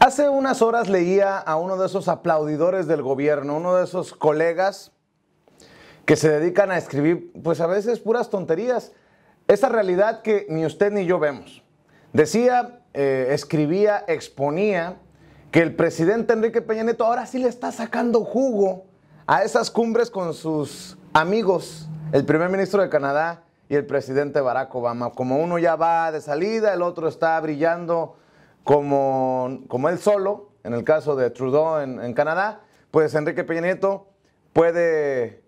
Hace unas horas leía a uno de esos aplaudidores del gobierno, uno de esos colegas que se dedican a escribir, pues a veces puras tonterías, esa realidad que ni usted ni yo vemos. Decía, eh, escribía, exponía que el presidente Enrique Peña Nieto ahora sí le está sacando jugo a esas cumbres con sus amigos, el primer ministro de Canadá y el presidente Barack Obama. Como uno ya va de salida, el otro está brillando como, él solo, en el caso de Trudeau en, en Canadá, pues Enrique Peña Nieto puede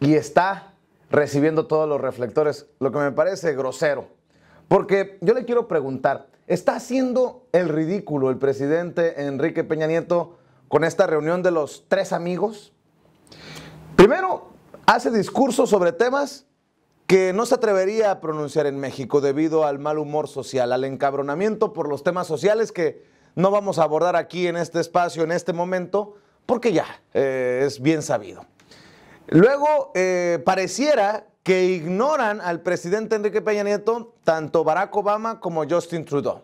y está recibiendo todos los reflectores, lo que me parece grosero. Porque yo le quiero preguntar, ¿está haciendo el ridículo el presidente Enrique Peña Nieto con esta reunión de los tres amigos? Primero, hace discursos sobre temas que no se atrevería a pronunciar en México debido al mal humor social, al encabronamiento por los temas sociales que no vamos a abordar aquí en este espacio, en este momento, porque ya eh, es bien sabido. Luego, eh, pareciera que ignoran al presidente Enrique Peña Nieto, tanto Barack Obama como Justin Trudeau.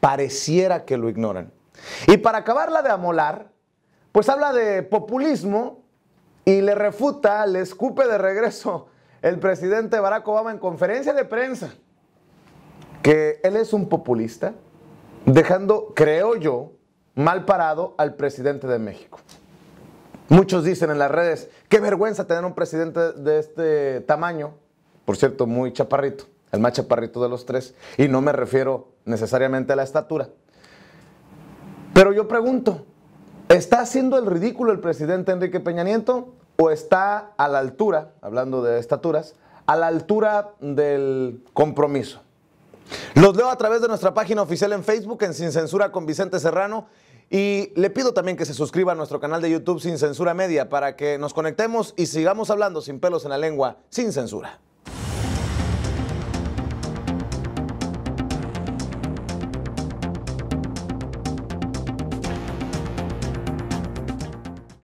Pareciera que lo ignoran. Y para acabarla de amolar, pues habla de populismo y le refuta, le escupe de regreso el presidente Barack Obama en conferencia de prensa que él es un populista, dejando, creo yo, mal parado al presidente de México. Muchos dicen en las redes, qué vergüenza tener un presidente de este tamaño, por cierto, muy chaparrito, el más chaparrito de los tres, y no me refiero necesariamente a la estatura. Pero yo pregunto, ¿está haciendo el ridículo el presidente Enrique Peña Nieto? o está a la altura, hablando de estaturas, a la altura del compromiso. Los leo a través de nuestra página oficial en Facebook, en Sin Censura con Vicente Serrano. Y le pido también que se suscriba a nuestro canal de YouTube Sin Censura Media para que nos conectemos y sigamos hablando sin pelos en la lengua, sin censura.